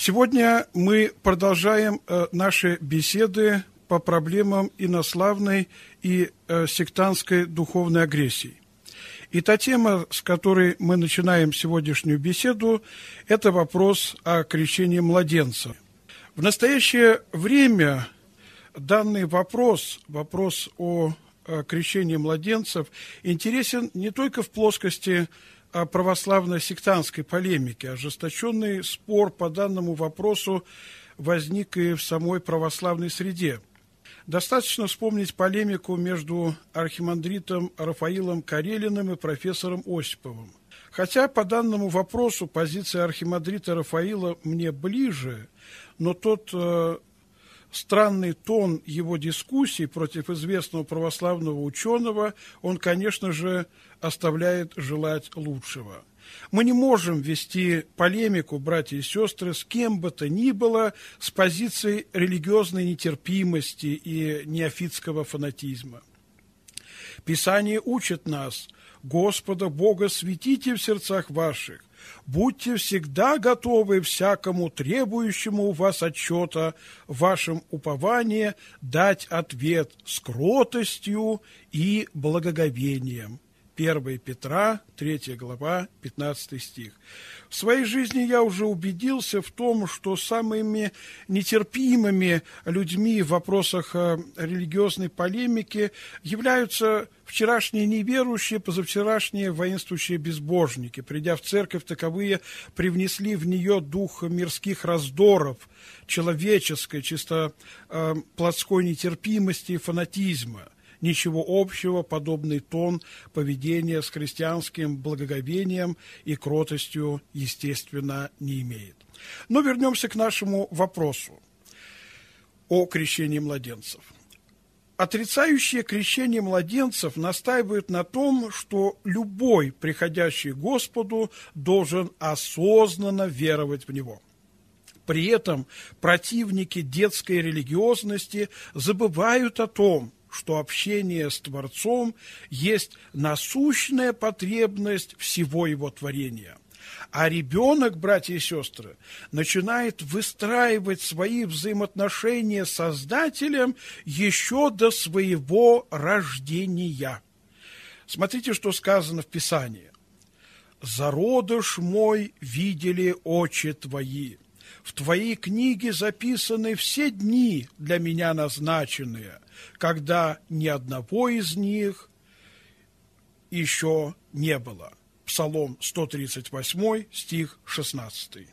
Сегодня мы продолжаем э, наши беседы по проблемам инославной и э, сектантской духовной агрессии. И та тема, с которой мы начинаем сегодняшнюю беседу, это вопрос о крещении младенца. В настоящее время данный вопрос, вопрос о э, крещении младенцев, интересен не только в плоскости о православно сектантской полемике. Ожесточенный спор по данному вопросу возник и в самой православной среде. Достаточно вспомнить полемику между архимандритом Рафаилом Карелиным и профессором Осиповым. Хотя по данному вопросу позиция архимандрита Рафаила мне ближе, но тот э, странный тон его дискуссий против известного православного ученого, он, конечно же, оставляет желать лучшего. Мы не можем вести полемику, братья и сестры, с кем бы то ни было с позиции религиозной нетерпимости и неофитского фанатизма. Писание учит нас, Господа Бога светите в сердцах ваших, будьте всегда готовы всякому требующему у вас отчета в вашем уповании дать ответ с кротостью и благоговением. 1 Петра, 3 глава, 15 стих. В своей жизни я уже убедился в том, что самыми нетерпимыми людьми в вопросах э, религиозной полемики являются вчерашние неверующие, позавчерашние воинствующие безбожники. Придя в церковь, таковые привнесли в нее дух мирских раздоров, человеческой, чисто э, плотской нетерпимости и фанатизма – ничего общего подобный тон поведения с христианским благоговением и кротостью, естественно, не имеет. Но вернемся к нашему вопросу о крещении младенцев. Отрицающие крещение младенцев настаивают на том, что любой приходящий к Господу должен осознанно веровать в Него. При этом противники детской религиозности забывают о том, что общение с Творцом есть насущная потребность всего его творения. А ребенок, братья и сестры, начинает выстраивать свои взаимоотношения с Создателем еще до своего рождения. Смотрите, что сказано в Писании. «Зародыш мой видели очи твои». В Твоей книге записаны все дни, для меня назначенные, когда ни одного из них еще не было. Псалом 138, стих 16.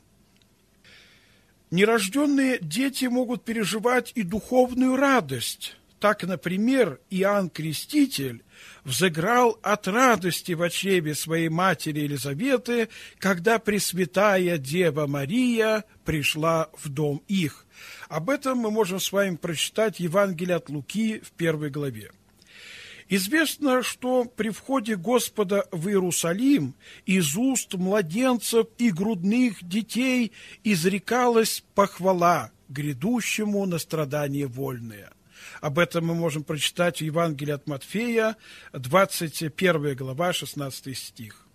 Нерожденные дети могут переживать и духовную радость – так, например, Иоанн Креститель взыграл от радости в очреве своей матери Елизаветы, когда Пресвятая Дева Мария пришла в дом их. Об этом мы можем с вами прочитать Евангелие от Луки в первой главе. Известно, что при входе Господа в Иерусалим из уст младенцев и грудных детей изрекалась похвала грядущему на страдания вольные. Об этом мы можем прочитать в Евангелии от Матфея, 21 глава, 16 стих.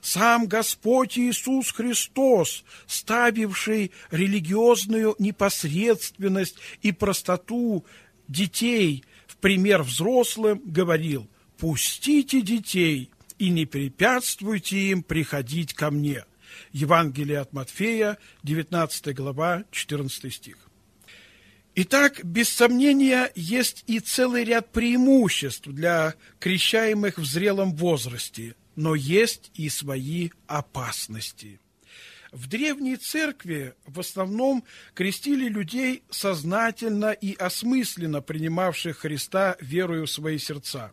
Сам Господь Иисус Христос, ставивший религиозную непосредственность и простоту детей в пример взрослым, говорил, «Пустите детей и не препятствуйте им приходить ко мне». Евангелие от Матфея, 19 глава, 14 стих. Итак, без сомнения, есть и целый ряд преимуществ для крещаемых в зрелом возрасте, но есть и свои опасности. В древней церкви в основном крестили людей, сознательно и осмысленно принимавших Христа верою в свои сердца.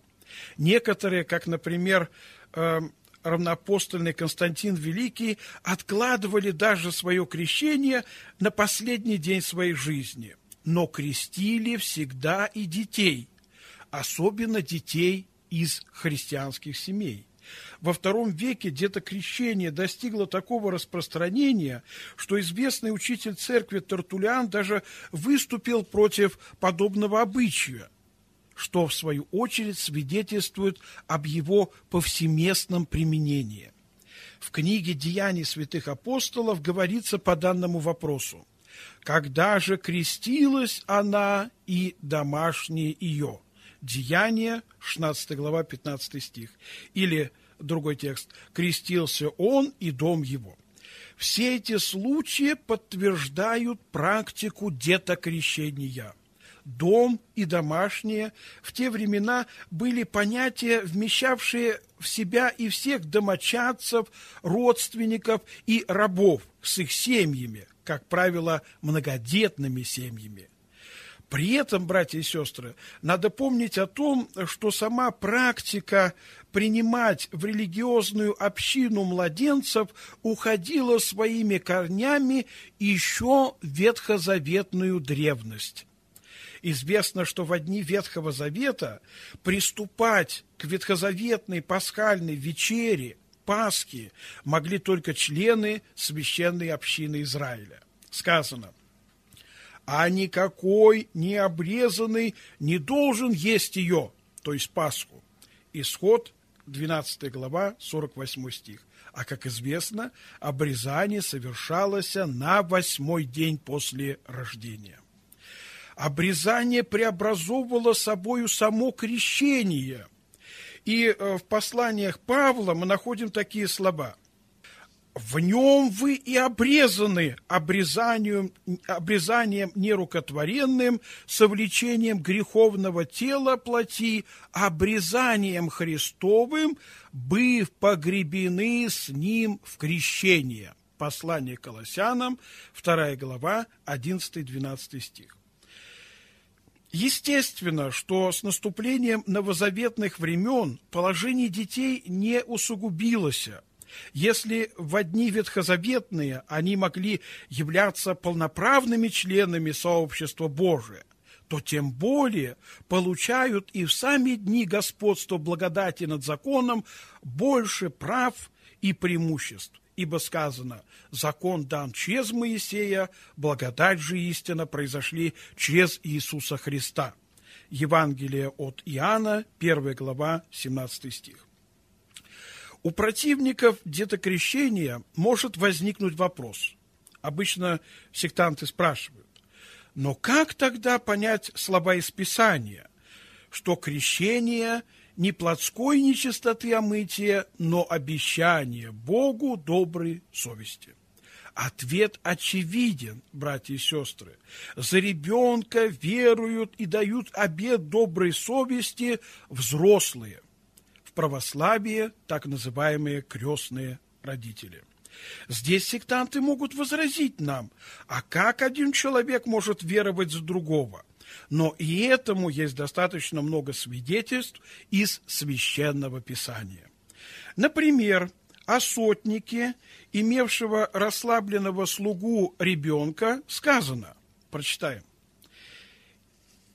Некоторые, как, например, эм, равноапостольный Константин Великий, откладывали даже свое крещение на последний день своей жизни – но крестили всегда и детей, особенно детей из христианских семей. Во втором веке детокрещение достигло такого распространения, что известный учитель церкви Тартулиан даже выступил против подобного обычая, что, в свою очередь, свидетельствует об его повсеместном применении. В книге «Деяний святых апостолов» говорится по данному вопросу. Когда же крестилась она и домашние ее? Деяние, 16 глава, 15 стих. Или другой текст. Крестился он и дом его. Все эти случаи подтверждают практику детокрещения. Дом и домашние в те времена были понятия, вмещавшие в себя и всех домочадцев, родственников и рабов с их семьями, как правило, многодетными семьями. При этом, братья и сестры, надо помнить о том, что сама практика принимать в религиозную общину младенцев уходила своими корнями еще в ветхозаветную древность. Известно, что в дни Ветхого Завета приступать к ветхозаветной пасхальной вечере – Пасхи могли только члены священной общины Израиля. Сказано, а никакой необрезанный не должен есть ее, то есть Пасху. Исход 12 глава, 48 стих. А как известно, обрезание совершалось на восьмой день после рождения. Обрезание преобразовывало собою само крещение – и э, в посланиях Павла мы находим такие слова. В нем вы и обрезаны обрезанием, обрезанием нерукотворенным, совлечением греховного тела плоти, обрезанием Христовым, быв погребены с ним в крещение. Послание Колоссянам, 2 глава, 11-12 стих. Естественно, что с наступлением новозаветных времен положение детей не усугубилось. Если в одни ветхозаветные они могли являться полноправными членами сообщества Божия, то тем более получают и в сами дни господства благодати над законом больше прав и преимуществ ибо сказано, закон дан через Моисея, благодать же истина произошли через Иисуса Христа. Евангелие от Иоанна, 1 глава, 17 стих. У противников детокрещения может возникнуть вопрос. Обычно сектанты спрашивают, но как тогда понять слова из Писания, что крещение не плотской нечистоты омытия, но обещание Богу доброй совести. Ответ очевиден, братья и сестры. За ребенка веруют и дают обет доброй совести взрослые, в православии так называемые крестные родители. Здесь сектанты могут возразить нам, а как один человек может веровать за другого? Но и этому есть достаточно много свидетельств из священного писания. Например, о сотнике, имевшего расслабленного слугу ребенка, сказано, прочитаем,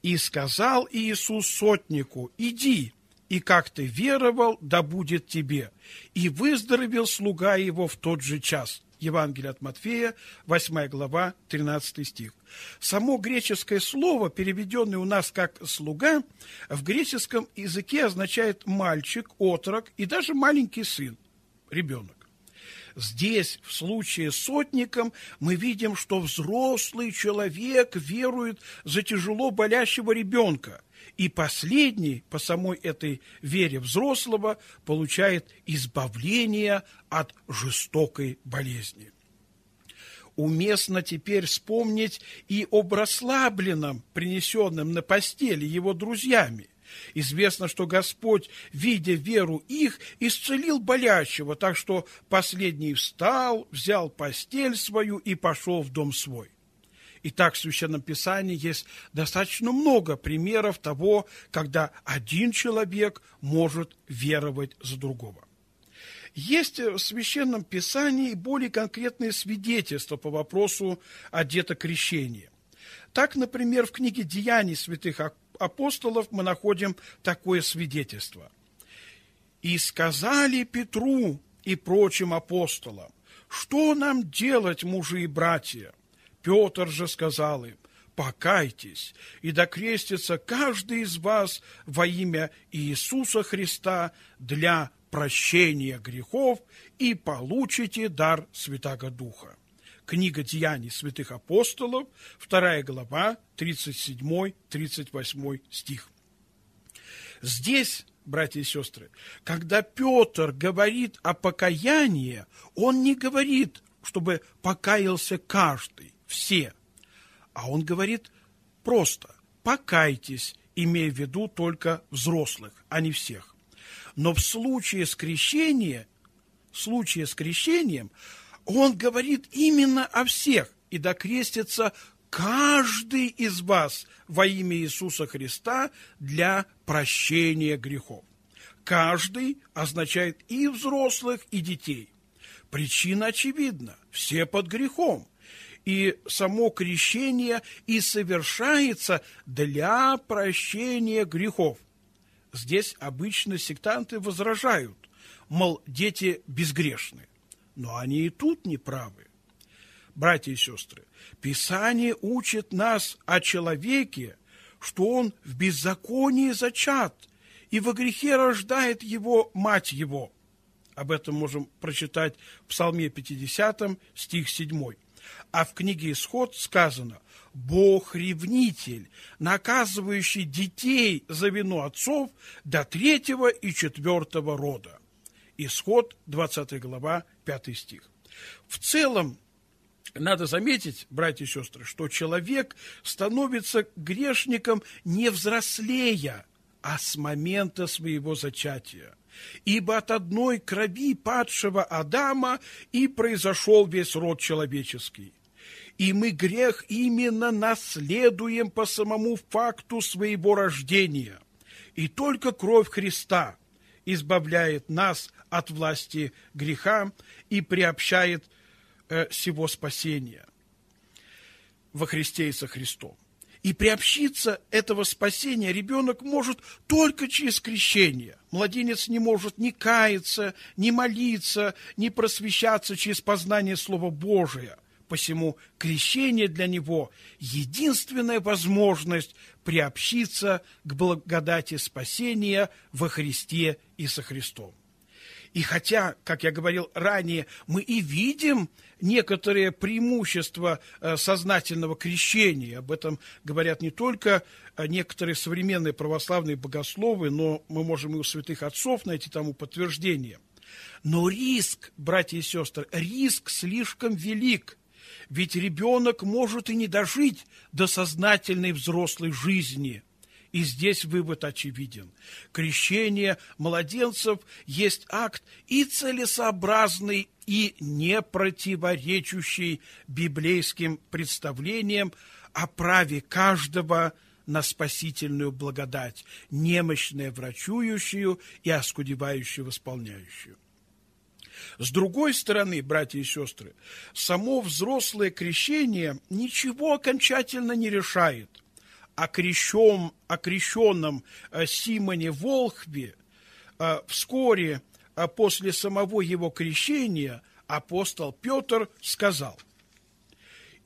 «И сказал Иисус сотнику, иди, и как ты веровал, да будет тебе. И выздоровел слуга его в тот же час. Евангелие от Матфея, 8 глава, 13 стих. Само греческое слово, переведенное у нас как «слуга», в греческом языке означает «мальчик», «отрок» и даже «маленький сын», «ребенок». Здесь, в случае с сотником, мы видим, что взрослый человек верует за тяжело болящего ребенка – и последний, по самой этой вере взрослого, получает избавление от жестокой болезни. Уместно теперь вспомнить и об расслабленном, принесенном на постели его друзьями. Известно, что Господь, видя веру их, исцелил болящего, так что последний встал, взял постель свою и пошел в дом свой. И так в Священном Писании есть достаточно много примеров того, когда один человек может веровать за другого. Есть в Священном Писании более конкретные свидетельства по вопросу о детокрещении. Так, например, в книге «Деяний святых апостолов» мы находим такое свидетельство. «И сказали Петру и прочим апостолам, что нам делать, мужи и братья? Петр же сказал им, покайтесь, и докрестится каждый из вас во имя Иисуса Христа для прощения грехов и получите дар Святаго Духа. Книга Деяний святых апостолов, 2 глава, 37-38 стих. Здесь, братья и сестры, когда Петр говорит о покаянии, он не говорит, чтобы покаялся каждый все. А он говорит просто «покайтесь», имея в виду только взрослых, а не всех. Но в случае с крещением, в случае с крещением, он говорит именно о всех, и докрестится каждый из вас во имя Иисуса Христа для прощения грехов. Каждый означает и взрослых, и детей. Причина очевидна. Все под грехом. И само крещение и совершается для прощения грехов. Здесь обычно сектанты возражают, мол, дети безгрешны. Но они и тут не правы. Братья и сестры, Писание учит нас о человеке, что он в беззаконии зачат, и во грехе рождает его мать его. Об этом можем прочитать в Псалме 50, стих 7 а в книге Исход сказано «Бог ревнитель, наказывающий детей за вину отцов до третьего и четвертого рода». Исход, 20 глава, 5 стих. В целом, надо заметить, братья и сестры, что человек становится грешником не взрослея, а с момента своего зачатия – ибо от одной крови падшего Адама и произошел весь род человеческий. И мы грех именно наследуем по самому факту своего рождения. И только кровь Христа избавляет нас от власти греха и приобщает э, всего спасения во Христе и со Христом. И приобщиться этого спасения ребенок может только через крещение. Младенец не может ни каяться, ни молиться, ни просвещаться через познание Слова Божия. Посему крещение для него – единственная возможность приобщиться к благодати спасения во Христе и со Христом. И хотя, как я говорил ранее, мы и видим некоторые преимущества э, сознательного крещения, об этом говорят не только э, некоторые современные православные богословы, но мы можем и у святых отцов найти тому подтверждение. Но риск, братья и сестры, риск слишком велик – ведь ребенок может и не дожить до сознательной взрослой жизни. И здесь вывод очевиден. Крещение младенцев есть акт и целесообразный, и не противоречащий библейским представлениям о праве каждого на спасительную благодать, немощное врачующую и оскудевающую восполняющую. С другой стороны, братья и сестры, само взрослое крещение ничего окончательно не решает – о, крещен, о крещенном э, Симоне Волхве, э, вскоре э, после самого его крещения апостол Петр сказал,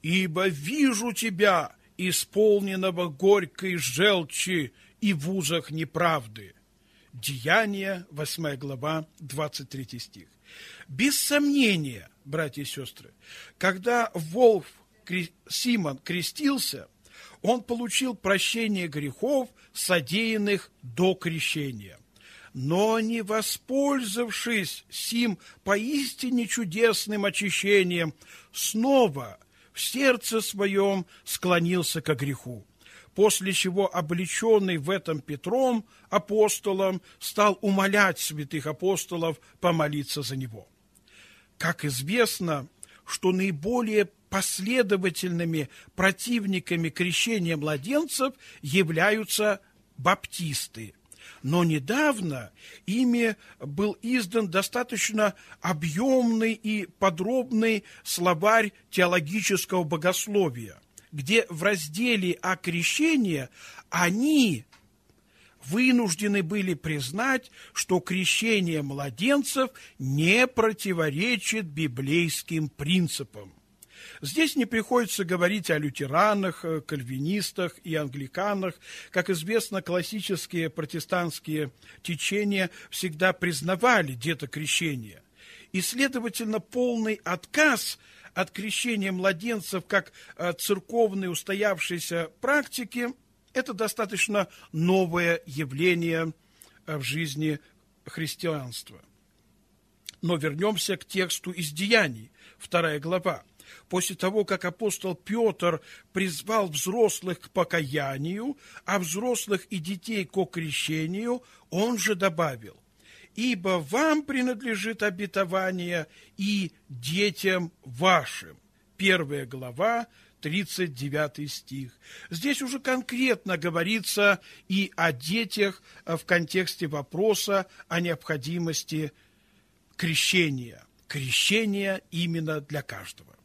«Ибо вижу тебя, исполненного горькой желчи и в узах неправды». Деяния, 8 глава, 23 стих. Без сомнения, братья и сестры, когда Волф Симон крестился – он получил прощение грехов, содеянных до крещения. Но не воспользовавшись сим поистине чудесным очищением, снова в сердце своем склонился ко греху после чего облеченный в этом Петром апостолом стал умолять святых апостолов помолиться за него. Как известно, что наиболее последовательными противниками крещения младенцев являются баптисты. Но недавно ими был издан достаточно объемный и подробный словарь теологического богословия, где в разделе о крещении они вынуждены были признать, что крещение младенцев не противоречит библейским принципам. Здесь не приходится говорить о лютеранах, э, кальвинистах и англиканах. Как известно, классические протестантские течения всегда признавали детокрещение. И, следовательно, полный отказ от крещения младенцев как э, церковной устоявшейся практики – это достаточно новое явление э, в жизни христианства. Но вернемся к тексту из Деяний, вторая глава после того, как апостол Петр призвал взрослых к покаянию, а взрослых и детей к крещению, он же добавил, «Ибо вам принадлежит обетование и детям вашим». Первая глава, 39 стих. Здесь уже конкретно говорится и о детях в контексте вопроса о необходимости крещения. Крещение именно для каждого.